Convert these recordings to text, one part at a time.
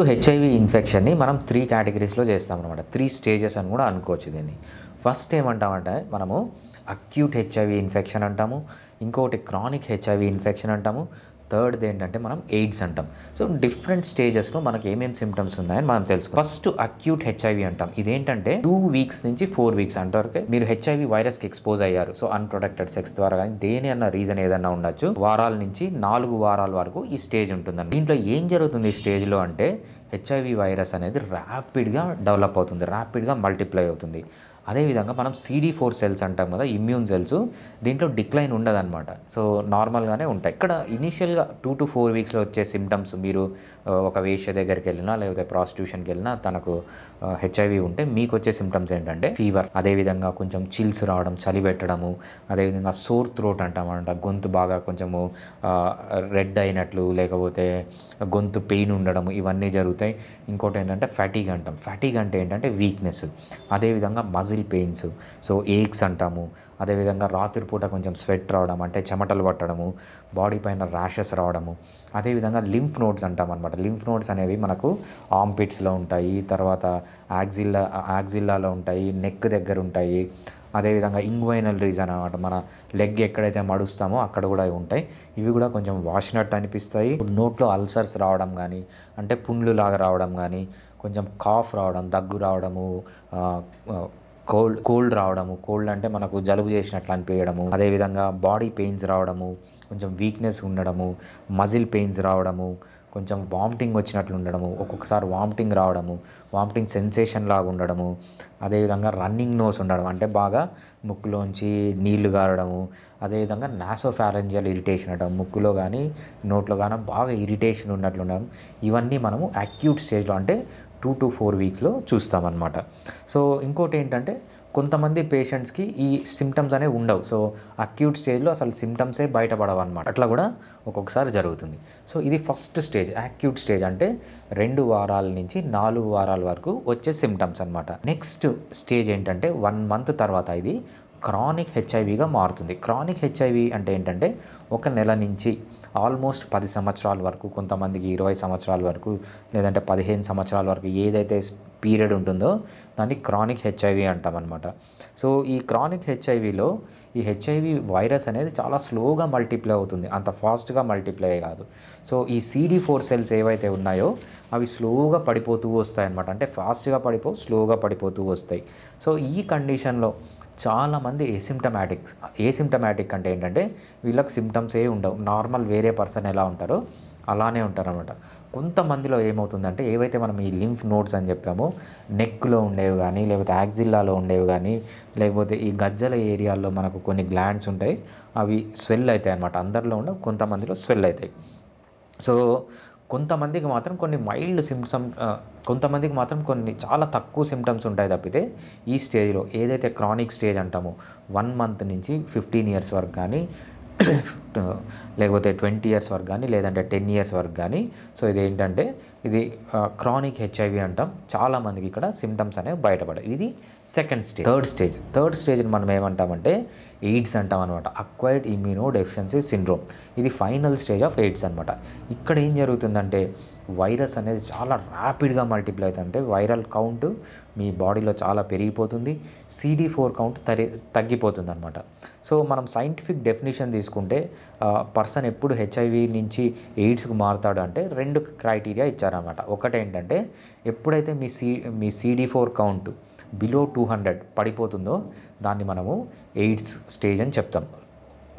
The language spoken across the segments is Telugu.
టు హెచ్ఐవి ఇన్ఫెక్షన్ని మనం త్రీ కేటగిరీస్లో చేస్తాం అనమాట త్రీ స్టేజెస్ అని కూడా అనుకోవచ్చు దీన్ని ఫస్ట్ ఏమంటామంటే మనము అక్యూట్ హెచ్ఐవి ఇన్ఫెక్షన్ అంటాము ఇంకొకటి క్రానిక్ హెచ్ఐవి ఇన్ఫెక్షన్ అంటాము థర్డ్ది ఏంటంటే మనం ఎయిడ్స్ అంటాం సో డిఫరెంట్ స్టేజెస్లో మనకి ఏమేమి సిమ్టమ్స్ ఉన్నాయని మనం తెలుసుకో ఫస్ట్ అక్యూట్ హెచ్ఐవి అంటాం ఇదేంటంటే టూ వీక్స్ నుంచి ఫోర్ వీక్స్ అంటారు మీరు హెచ్ఐవి వైరస్కి ఎక్స్పోజ్ అయ్యారు సో అన్ప్రొటెక్టెడ్ సెక్స్ ద్వారా కానీ దేని అన్న రీజన్ ఏదన్నా ఉండొచ్చు వారాల నుంచి నాలుగు వారాల వరకు ఈ స్టేజ్ ఉంటుందండి దీంట్లో ఏం జరుగుతుంది ఈ స్టేజ్లో అంటే హెచ్ఐవి వైరస్ అనేది ర్యాపిడ్గా డెవలప్ అవుతుంది ర్యాపిడ్గా మల్టిప్లై అవుతుంది అదేవిధంగా మనం సీడీ ఫోర్ సెల్స్ అంటాం కదా ఇమ్యూన్ సెల్స్ దీంట్లో డిక్లైన్ ఉండదన్నమాట సో నార్మల్గానే ఉంటాయి ఇక్కడ ఇనీషియల్గా టూ టు ఫోర్ వీక్స్లో వచ్చే సిమ్టమ్స్ మీరు ఒక వేష దగ్గరికి వెళ్ళినా లేకపోతే ప్రాస్టిట్యూషన్కి వెళ్ళినా తనకు హెచ్ఐవి ఉంటే మీకు వచ్చే సిమ్టమ్స్ ఏంటంటే ఫీవర్ అదేవిధంగా కొంచెం చిల్స్ రావడం చలి పెట్టడము అదేవిధంగా సోర్ థ్రోట్ అంటామంట గొంతు బాగా కొంచెము రెడ్ అయినట్లు లేకపోతే గొంతు పెయిన్ ఉండడం ఇవన్నీ జరుగుతాయి ఇంకోటి ఏంటంటే ఫ్యాటీగ్ అంటాం ఫ్యాటీగ్ అంటే ఏంటంటే వీక్నెస్ అదేవిధంగా muscle tingle pains so aches అంటాము అదేవిధంగా రాత్రిపూట కొంచెం స్వెట్ రావడం అంటే చెమటలు పట్టడము బాడీ పైన ర్యాషెస్ రావడము అదేవిధంగా లింఫ్ నోడ్స్ అంటాం అనమాట లింఫ్ నోడ్స్ అనేవి మనకు ఆంపిట్స్లో ఉంటాయి తర్వాత యాక్జిల్లా యాక్జిల్లాలో ఉంటాయి నెక్ దగ్గర ఉంటాయి అదేవిధంగా ఇంగ్వైనల్ రీజన్ అనమాట మన లెగ్ ఎక్కడైతే మడుస్తామో అక్కడ కూడా ఉంటాయి ఇవి కూడా కొంచెం వాసినట్టు అనిపిస్తాయి నోట్లో అల్సర్స్ రావడం కానీ అంటే పుండ్లు లాగా రావడం కానీ కొంచెం కాఫ్ రావడం దగ్గు రావడము కోల్డ్ కోల్డ్ రావడము కోల్డ్ అంటే మనకు జలుబు చేసినట్లు అనిపించడము అదేవిధంగా బాడీ పెయిన్స్ రావడము కొంచెం వీక్నెస్ ఉండడము మజిల్ పెయిన్స్ రావడము కొంచెం వామిటింగ్ వచ్చినట్లు ఉండడము ఒక్కొక్కసారి వామిటింగ్ రావడము వామిటింగ్ సెన్సేషన్ లాగా ఉండడము అదేవిధంగా రన్నింగ్ నోస్ ఉండడం అంటే బాగా ముక్కులోంచి నీళ్లు గారడము అదేవిధంగా నాసోఫారెంజియల్ ఇరిటేషన్ అంటాం ముక్కులో కానీ నోట్లో కానీ బాగా ఇరిటేషన్ ఉన్నట్లు ఉండడం ఇవన్నీ మనము అక్యూట్ స్టేజ్లో అంటే టూ టు ఫోర్ వీక్స్లో చూస్తామన్నమాట సో ఇంకోటి ఏంటంటే కొంతమంది పేషెంట్స్కి ఈ సిమ్టమ్స్ అనేవి ఉండవు సో అక్యూట్ స్టేజ్లో అసలు సిమ్టమ్సే బయటపడవు అనమాట అట్లా కూడా ఒక్కొక్కసారి జరుగుతుంది సో ఇది ఫస్ట్ స్టేజ్ అక్యూట్ స్టేజ్ అంటే రెండు వారాల నుంచి నాలుగు వారాల వరకు వచ్చే సిమ్టమ్స్ అనమాట నెక్స్ట్ స్టేజ్ ఏంటంటే వన్ మంత్ తర్వాత ఇది క్రానిక్ హెచ్ఐవిగా మారుతుంది క్రానిక్ హెచ్ఐవి అంటే ఏంటంటే ఒక నెల నుంచి ఆల్మోస్ట్ పది సంవత్సరాల వరకు కొంతమందికి ఇరవై సంవత్సరాల వరకు లేదంటే పదిహేను సంవత్సరాల వరకు ఏదైతే పీరియడ్ ఉంటుందో దాన్ని క్రానిక్ హెచ్ఐవి అంటామన్నమాట సో ఈ క్రానిక్ హెచ్ఐవిలో ఈ హెచ్ఐవి వైరస్ అనేది చాలా స్లోగా మల్టిప్లై అవుతుంది అంత ఫాస్ట్గా మల్టిప్లై కాదు సో ఈ సీడీ ఫోర్ సెల్స్ ఏవైతే ఉన్నాయో అవి స్లోగా పడిపోతూ వస్తాయి అనమాట అంటే ఫాస్ట్గా పడిపో స్లోగా పడిపోతూ వస్తాయి సో ఈ కండిషన్లో చాలామంది ఏసిమ్టమాటిక్స్ ఏసిమ్టమాటిక్ అంటే ఏంటంటే వీళ్ళకి సిమ్టమ్స్ ఏ ఉండవు నార్మల్ వేరే పర్సన్ ఎలా ఉంటారో అలానే ఉంటారనమాట కొంతమందిలో ఏమవుతుందంటే ఏవైతే మనం ఈ లింఫ్ నోట్స్ అని చెప్పామో నెక్లో ఉండేవి కానీ లేకపోతే యాక్జిల్లాలో ఉండేవి కానీ లేకపోతే ఈ గజ్జల ఏరియాల్లో మనకు కొన్ని గ్లాండ్స్ ఉంటాయి అవి స్వెల్ అవుతాయి అనమాట అందరిలో ఉండవు కొంతమందిలో స్వెల్ అవుతాయి సో కొంతమందికి మాత్రం కొన్ని మైల్డ్ సిమ్టమ్ కొంతమందికి మాత్రం కొన్ని చాలా తక్కువ సిమ్టమ్స్ ఉంటాయి తప్పితే ఈ స్టేజ్లో ఏదైతే క్రానిక్ స్టేజ్ అంటామో వన్ మంత్ నుంచి ఫిఫ్టీన్ ఇయర్స్ వరకు కానీ లేకపోతే ట్వంటీ ఇయర్స్ వరకు కానీ లేదంటే టెన్ ఇయర్స్ వరకు కానీ సో ఇది ఏంటంటే ఇది క్రానిక్ హెచ్ఐవి అంటాం చాలామందికి ఇక్కడ సిమ్టమ్స్ అనేవి బయటపడాయి ఇది second stage third stage third స్టేజ్ని మనం ఏమంటామంటే ఎయిడ్స్ అంటాం అనమాట అక్వైర్డ్ ఇమ్యూనో డెఫిషియన్సీ సిండ్రోమ్ ఇది ఫైనల్ స్టేజ్ ఆఫ్ ఎయిడ్స్ అనమాట ఇక్కడ ఏం జరుగుతుందంటే వైరస్ అనేది చాలా ర్యాపిడ్గా మల్టిప్లై అవుతుంది వైరల్ కౌంట్ మీ బాడీలో చాలా పెరిగిపోతుంది సిడి ఫోర్ కౌంట్ తరి తగ్గిపోతుంది అనమాట సో మనం సైంటిఫిక్ డెఫినేషన్ తీసుకుంటే పర్సన్ ఎప్పుడు హెచ్ఐవి నుంచి ఎయిడ్స్కి మారుతాడు అంటే రెండు క్రైటీరియా ఇచ్చారనమాట ఒకటేంటంటే ఎప్పుడైతే మీ సీ మీ CD four count below two hundred పడిపోతుందో దాన్ని మనము ఎయిడ్స్ స్టేజ్ అని చెప్తాం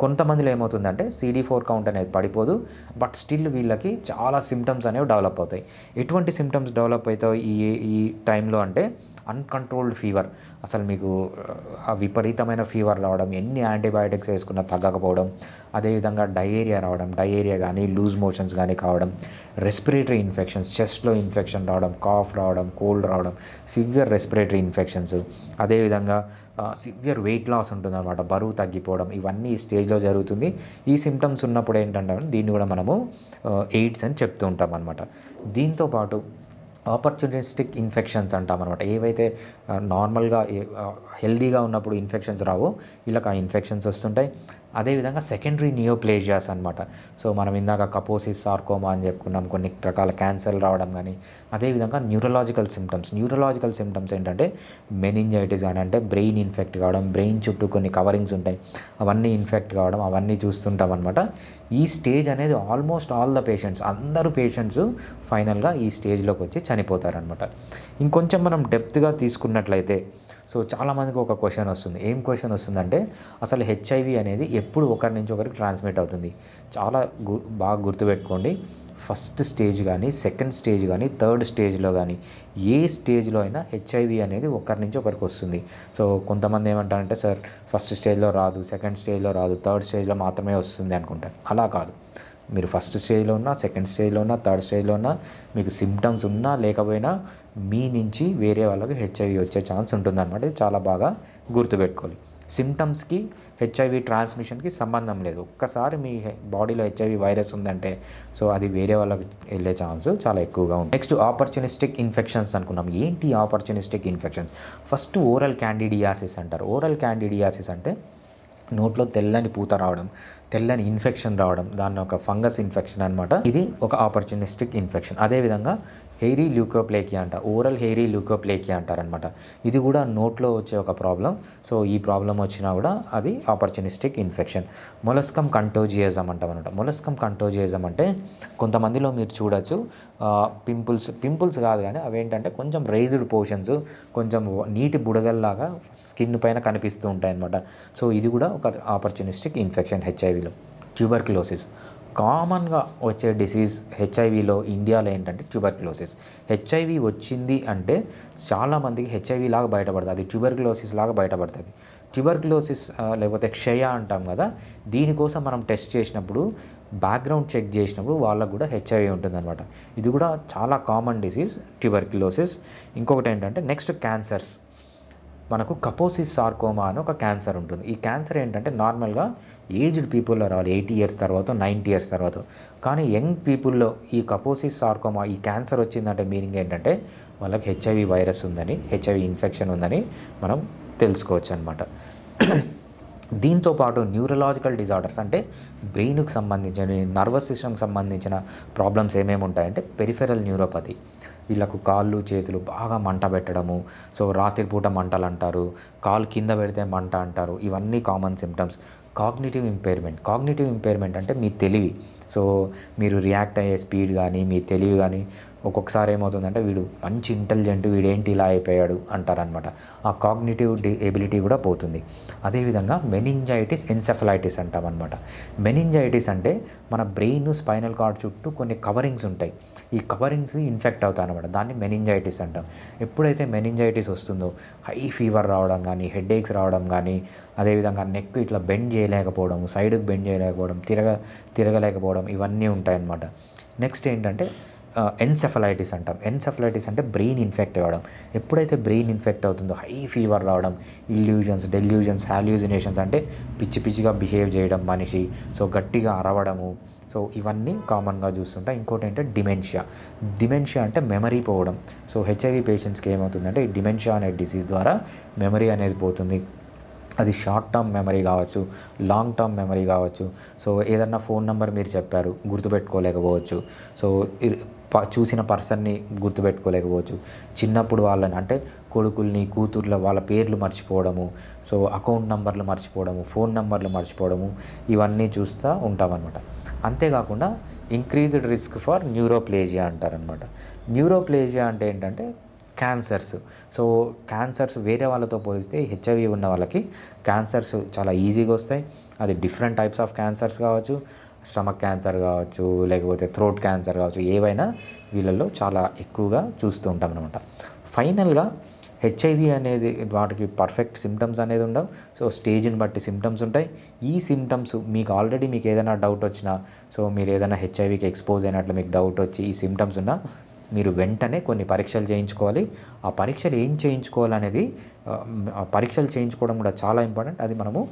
కొంతమందిలో ఏమవుతుందంటే సిడీ ఫోర్ కౌంట్ అనేది పడిపోదు బట్ స్టిల్ వీళ్ళకి చాలా సిమ్టమ్స్ అనేవి డెవలప్ అవుతాయి ఎటువంటి సిమ్టమ్స్ డెవలప్ అవుతాయి ఈ ఈ టైంలో అంటే అన్కంట్రోల్డ్ ఫీవర్ అసలు మీకు ఆ విపరీతమైన ఫీవర్ రావడం ఎన్ని యాంటీబయాటిక్స్ వేసుకున్నా తగ్గకపోవడం అదేవిధంగా డయేరియా రావడం డయేరియా కానీ లూజ్ మోషన్స్ కానీ కావడం రెస్పిరేటరీ ఇన్ఫెక్షన్స్ చెస్ట్లో ఇన్ఫెక్షన్ రావడం కాఫ్ రావడం కోల్డ్ రావడం సివియర్ రెస్పిరేటరీ ఇన్ఫెక్షన్స్ అదేవిధంగా సివియర్ వెయిట్ లాస్ ఉంటుంది అనమాట బరువు తగ్గిపోవడం ఇవన్నీ ఈ స్టేజ్లో జరుగుతుంది ఈ సిమ్టమ్స్ ఉన్నప్పుడు ఏంటంటే దీన్ని కూడా మనము ఎయిడ్స్ అని చెప్తూ ఉంటాం అనమాట దీంతోపాటు ఆపర్చునిస్టిక్ ఇన్ఫెక్షన్స్ అంటాం అనమాట ఏవైతే నార్మల్గా హెల్దీగా ఉన్నప్పుడు ఇన్ఫెక్షన్స్ రావో వీళ్ళకి ఆ ఇన్ఫెక్షన్స్ వస్తుంటాయి అదేవిధంగా సెకండరీ నియోప్లేజియాస్ అనమాట సో మనం ఇందాక కపోసిస్ సార్కోమా అని చెప్పుకున్నాం కొన్ని రకాల క్యాన్సర్ రావడం కానీ అదేవిధంగా న్యూరలాజికల్ సిమ్టమ్స్ న్యూరలాజికల్ సిమ్టమ్స్ ఏంటంటే మెనింజైటిస్ కానీ అంటే బ్రెయిన్ ఇన్ఫెక్ట్ కావడం బ్రెయిన్ చుట్టూ కొన్ని కవరింగ్స్ ఉంటాయి అవన్నీ ఇన్ఫెక్ట్ కావడం అవన్నీ చూస్తుంటాం అనమాట ఈ స్టేజ్ అనేది ఆల్మోస్ట్ ఆల్ ద పేషెంట్స్ అందరూ పేషెంట్స్ ఫైనల్గా ఈ స్టేజ్లోకి వచ్చి చనిపోతారనమాట ఇంకొంచెం మనం డెప్త్గా తీసుకున్నట్లయితే సో చాలామందికి ఒక క్వశ్చన్ వస్తుంది ఏం క్వశ్చన్ వస్తుందంటే అసలు హెచ్ఐవి అనేది ఎప్పుడు ఒకరి నుంచి ఒకరికి ట్రాన్స్మిట్ అవుతుంది చాలా గు బాగా గుర్తుపెట్టుకోండి ఫస్ట్ స్టేజ్ కానీ సెకండ్ స్టేజ్ కానీ థర్డ్ స్టేజ్లో కానీ ఏ స్టేజ్లో అయినా హెచ్ఐవి అనేది ఒకరి నుంచి ఒకరికి వస్తుంది సో కొంతమంది ఏమంటారంటే సార్ ఫస్ట్ స్టేజ్లో రాదు సెకండ్ స్టేజ్లో రాదు థర్డ్ స్టేజ్లో మాత్రమే వస్తుంది అనుకుంటారు అలా కాదు మీరు ఫస్ట్ స్టేజ్లో ఉన్నా సెకండ్ స్టేజ్లో ఉన్నా థర్డ్ స్టేజ్లో ఉన్నా మీకు సిమ్టమ్స్ ఉన్నా లేకపోయినా మీ నుంచి వేరే వాళ్ళకి హెచ్ఐవి వచ్చే ఛాన్స్ ఉంటుందన్నమాట ఇది చాలా బాగా గుర్తుపెట్టుకోవాలి సిమ్టమ్స్కి హెచ్ఐవి ట్రాన్స్మిషన్కి సంబంధం లేదు ఒక్కసారి మీ బాడీలో హెచ్ఐవి వైరస్ ఉందంటే సో అది వేరే వాళ్ళకి వెళ్ళే ఛాన్స్ చాలా ఎక్కువగా ఉంది నెక్స్ట్ ఆపర్చునిస్టిక్ ఇన్ఫెక్షన్స్ అనుకున్నాం ఏంటి opportunistic infections first oral candidiasis అంటారు ఓరల్ క్యాండిడియాసిస్ అంటే నోట్లో తెల్లని పూత రావడం తెల్లని ఇన్ఫెక్షన్ రావడం దాన్ని ఒక ఫంగస్ ఇన్ఫెక్షన్ అనమాట ఇది ఒక ఆపర్చునిస్టిక్ ఇన్ఫెక్షన్ అదేవిధంగా హెయిరీ ల్యూకోప్లేకియా అంట ఓరల్ హెయిరీ ల్యూకోప్లేకియా అంటారనమాట ఇది కూడా నోట్లో వచ్చే ఒక ప్రాబ్లం సో ఈ ప్రాబ్లం వచ్చినా కూడా అది ఆపర్చునిస్టిక్ ఇన్ఫెక్షన్ మొలస్కం కంటోజియజం అంటాం అనమాట మొలస్కం కంటోజియజం అంటే కొంతమందిలో మీరు చూడొచ్చు పింపుల్స్ పింపుల్స్ కాదు కానీ అవేంటంటే కొంచెం రైజ్డ్ పోర్షన్స్ కొంచెం నీటి బుడగల్లాగా స్కిన్ పైన కనిపిస్తూ ఉంటాయి అనమాట సో ఇది కూడా ఒక ఆపర్చునిస్టిక్ ఇన్ఫెక్షన్ హెచ్ఐవిలో క్లోసిస్ కామన్గా వచ్చే డిసీజ్ హెచ్ఐవిలో ఇండియాలో ఏంటంటే ట్యూబర్క్లోసిస్ హెచ్ఐవి వచ్చింది అంటే చాలామందికి హెచ్ఐవి లాగా బయటపడుతుంది అది ట్యూబర్క్లోసిస్ లాగా బయటపడుతుంది ట్యూబర్క్లోసిస్ లేకపోతే క్షయ అంటాం కదా దీనికోసం మనం టెస్ట్ చేసినప్పుడు బ్యాక్గ్రౌండ్ చెక్ చేసినప్పుడు వాళ్ళకు కూడా హెచ్ఐవి ఉంటుందన్నమాట ఇది కూడా చాలా కామన్ డిసీజ్ ట్యూబర్క్లోసిస్ ఇంకొకటి ఏంటంటే నెక్స్ట్ క్యాన్సర్స్ మనకు కపోసిస్ సార్కోమా అని ఒక క్యాన్సర్ ఉంటుంది ఈ క్యాన్సర్ ఏంటంటే నార్మల్గా ఏజ్డ్ పీపుల్లో రావాలి ఎయిటీ ఇయర్స్ తర్వాత నైంటీ ఇయర్స్ తర్వాత కానీ యంగ్ పీపుల్లో ఈ కపోసిస్ సార్కోమా ఈ క్యాన్సర్ వచ్చిందంటే మీనింగ్ ఏంటంటే వాళ్ళకి హెచ్ఐవి వైరస్ ఉందని హెచ్ఐవి ఇన్ఫెక్షన్ ఉందని మనం తెలుసుకోవచ్చు అనమాట దీంతో పాటు న్యూరలాజికల్ డిజార్డర్స్ అంటే బ్రెయిన్కు సంబంధించిన నర్వస్ సిస్టమ్కి సంబంధించిన ప్రాబ్లమ్స్ ఏమేమి ఉంటాయంటే పెరిఫెరల్ న్యూరోపతి వీళ్ళకు కాళ్ళు చేతులు బాగా మంట పెట్టడము సో రాత్రిపూట మంటలు అంటారు కాలు కింద పెడితే మంట అంటారు ఇవన్నీ common symptoms cognitive impairment cognitive impairment అంటే మీ తెలివి సో మీరు రియాక్ట్ అయ్యే స్పీడ్ కానీ మీ తెలివి కానీ ఒక్కొక్కసారి ఏమవుతుందంటే వీడు మంచి ఇంటెలిజెంట్ వీడేంటి ఇలా అయిపోయాడు అంటారనమాట ఆ కాగ్నిటివ్ ఎబిలిటీ కూడా పోతుంది అదేవిధంగా మెనింజైటిస్ ఎన్సెఫలైటిస్ అంటామన్నమాట మెనింజైటిస్ అంటే మన బ్రెయిన్ స్పైనల్ కార్డ్ చుట్టూ కొన్ని కవరింగ్స్ ఉంటాయి ఈ కవరింగ్స్ ఇన్ఫెక్ట్ అవుతాయి అనమాట దాన్ని మెనింజైటిస్ అంటాం ఎప్పుడైతే మెనింజైటిస్ వస్తుందో హై ఫీవర్ రావడం కానీ హెడేక్స్ రావడం కానీ అదేవిధంగా నెక్ ఇట్లా బెండ్ చేయలేకపోవడం సైడ్కి బెండ్ చేయలేకపోవడం తిరగ తిరగలేకపోవడం ఇవన్నీ ఉంటాయన్నమాట నెక్స్ట్ ఏంటంటే ఎన్సెఫలైటిస్ అంటాం ఎన్సెఫలైటిస్ అంటే బ్రెయిన్ ఇన్ఫెక్ట్ అవ్వడం ఎప్పుడైతే బ్రెయిన్ ఇన్ఫెక్ట్ అవుతుందో హై ఫీవర్ రావడం ఇల్యూజన్స్ డెల్యూజన్స్ హాల్యూజినేషన్స్ అంటే పిచ్చి పిచ్చిగా బిహేవ్ చేయడం మనిషి సో గట్టిగా అరవడము సో ఇవన్నీ కామన్గా చూస్తుంటాం ఇంకోటి ఏంటంటే డిమెన్షియా డిమెన్షియా అంటే మెమరీ పోవడం సో హెచ్ఐవి పేషెంట్స్కి ఏమవుతుందంటే ఈ డిమెన్షియా అనే డిసీజ్ ద్వారా మెమరీ అనేది పోతుంది అది షార్ట్ టర్మ్ మెమరీ కావచ్చు లాంగ్ టర్మ్ మెమరీ కావచ్చు సో ఏదన్నా ఫోన్ నెంబర్ మీరు చెప్పారు గుర్తుపెట్టుకోలేకపోవచ్చు సో చూసిన పర్సన్ని గుర్తుపెట్టుకోలేకపోవచ్చు చిన్నప్పుడు వాళ్ళని అంటే కొడుకుల్ని కూతుర్ల వాళ్ళ పేర్లు మర్చిపోవడము సో అకౌంట్ నంబర్లు మర్చిపోవడము ఫోన్ నంబర్లు మర్చిపోవడము ఇవన్నీ చూస్తూ ఉంటామన్నమాట అంతేకాకుండా ఇంక్రీజ్డ్ రిస్క్ ఫర్ న్యూరోప్లేజియా అంటారనమాట న్యూరోప్లేజియా అంటే ఏంటంటే క్యాన్సర్స్ సో క్యాన్సర్స్ వేరే వాళ్ళతో పోలిస్తే హెచ్ఐవి ఉన్న వాళ్ళకి క్యాన్సర్స్ చాలా ఈజీగా వస్తాయి అది డిఫరెంట్ టైప్స్ ఆఫ్ క్యాన్సర్స్ కావచ్చు స్టమక్ క్యాన్సర్ కావచ్చు లేకపోతే థ్రోట్ క్యాన్సర్ కావచ్చు ఏవైనా వీళ్ళల్లో చాలా ఎక్కువగా చూస్తూ ఉంటాం అనమాట ఫైనల్గా హెచ్ఐవి అనేది వాటికి పర్ఫెక్ట్ సిమ్టమ్స్ అనేది ఉండవు సో స్టేజ్ని బట్టి సిమ్టమ్స్ ఉంటాయి ఈ సిమ్టమ్స్ మీకు ఆల్రెడీ మీకు ఏదైనా డౌట్ వచ్చినా సో మీరు ఏదైనా హెచ్ఐవికి ఎక్స్పోజ్ అయినట్లు మీకు డౌట్ వచ్చి ఈ సిమ్టమ్స్ ఉన్నా మీరు వెంటనే కొన్ని పరీక్షలు చేయించుకోవాలి ఆ పరీక్షలు ఏం చేయించుకోవాలనేది పరీక్షలు చేయించుకోవడం కూడా చాలా ఇంపార్టెంట్ అది మనము